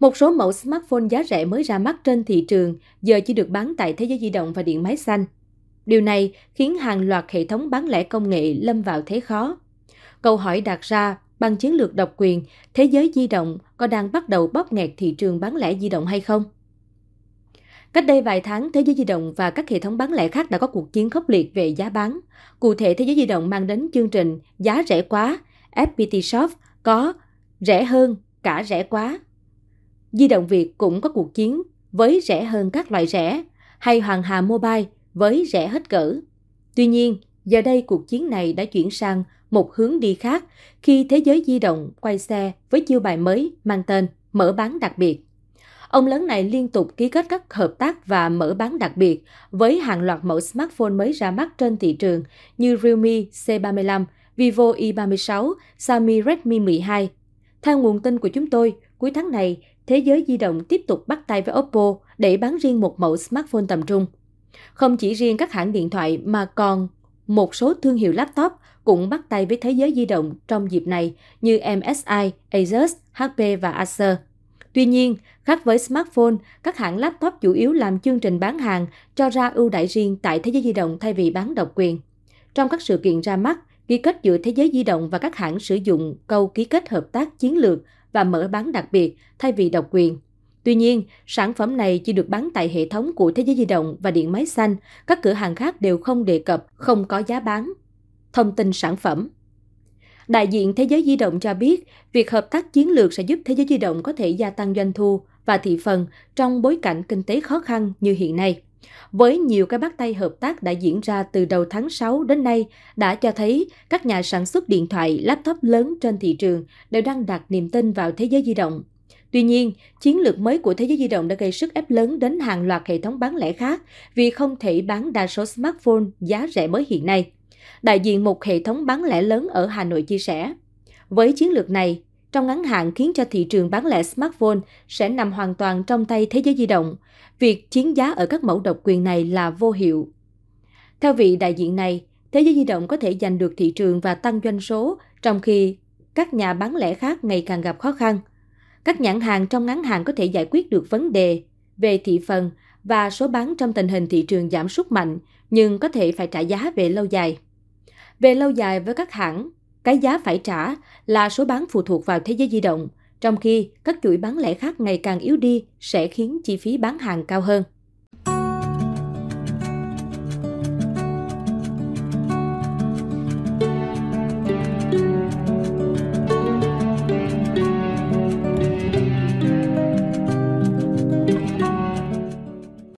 Một số mẫu smartphone giá rẻ mới ra mắt trên thị trường giờ chỉ được bán tại thế giới di động và điện máy xanh. Điều này khiến hàng loạt hệ thống bán lẻ công nghệ lâm vào thế khó. Câu hỏi đặt ra bằng chiến lược độc quyền, thế giới di động có đang bắt đầu bóp nghẹt thị trường bán lẻ di động hay không? Cách đây vài tháng, Thế giới di động và các hệ thống bán lẻ khác đã có cuộc chiến khốc liệt về giá bán. Cụ thể, Thế giới di động mang đến chương trình giá rẻ quá, FPT Shop có rẻ hơn cả rẻ quá Di động Việt cũng có cuộc chiến với rẻ hơn các loại rẻ, hay Hoàng Hà Mobile với rẻ hết cỡ. Tuy nhiên, giờ đây cuộc chiến này đã chuyển sang một hướng đi khác khi thế giới di động quay xe với chiêu bài mới mang tên mở bán đặc biệt. Ông lớn này liên tục ký kết các hợp tác và mở bán đặc biệt với hàng loạt mẫu smartphone mới ra mắt trên thị trường như Realme C35, Vivo Y36, Xiaomi Redmi 12. Theo nguồn tin của chúng tôi, Cuối tháng này, thế giới di động tiếp tục bắt tay với Oppo để bán riêng một mẫu smartphone tầm trung. Không chỉ riêng các hãng điện thoại mà còn một số thương hiệu laptop cũng bắt tay với thế giới di động trong dịp này như MSI, Asus, HP và Acer. Tuy nhiên, khác với smartphone, các hãng laptop chủ yếu làm chương trình bán hàng cho ra ưu đãi riêng tại thế giới di động thay vì bán độc quyền. Trong các sự kiện ra mắt, ký kết giữa thế giới di động và các hãng sử dụng câu ký kết hợp tác chiến lược và mở bán đặc biệt thay vì độc quyền. Tuy nhiên, sản phẩm này chỉ được bán tại hệ thống của Thế giới di động và điện máy xanh, các cửa hàng khác đều không đề cập, không có giá bán. Thông tin sản phẩm Đại diện Thế giới di động cho biết, việc hợp tác chiến lược sẽ giúp Thế giới di động có thể gia tăng doanh thu và thị phần trong bối cảnh kinh tế khó khăn như hiện nay. Với nhiều cái bắt tay hợp tác đã diễn ra từ đầu tháng 6 đến nay đã cho thấy các nhà sản xuất điện thoại, laptop lớn trên thị trường đều đang đặt niềm tin vào thế giới di động. Tuy nhiên, chiến lược mới của thế giới di động đã gây sức ép lớn đến hàng loạt hệ thống bán lẻ khác vì không thể bán đa số smartphone giá rẻ mới hiện nay. Đại diện một hệ thống bán lẻ lớn ở Hà Nội chia sẻ, với chiến lược này, trong ngắn hạn khiến cho thị trường bán lẻ smartphone sẽ nằm hoàn toàn trong tay thế giới di động. Việc chiến giá ở các mẫu độc quyền này là vô hiệu. Theo vị đại diện này, thế giới di động có thể giành được thị trường và tăng doanh số, trong khi các nhà bán lẻ khác ngày càng gặp khó khăn. Các nhãn hàng trong ngắn hạn có thể giải quyết được vấn đề về thị phần và số bán trong tình hình thị trường giảm sút mạnh, nhưng có thể phải trả giá về lâu dài. Về lâu dài với các hãng, cái giá phải trả là số bán phụ thuộc vào thế giới di động, trong khi các chuỗi bán lẻ khác ngày càng yếu đi sẽ khiến chi phí bán hàng cao hơn.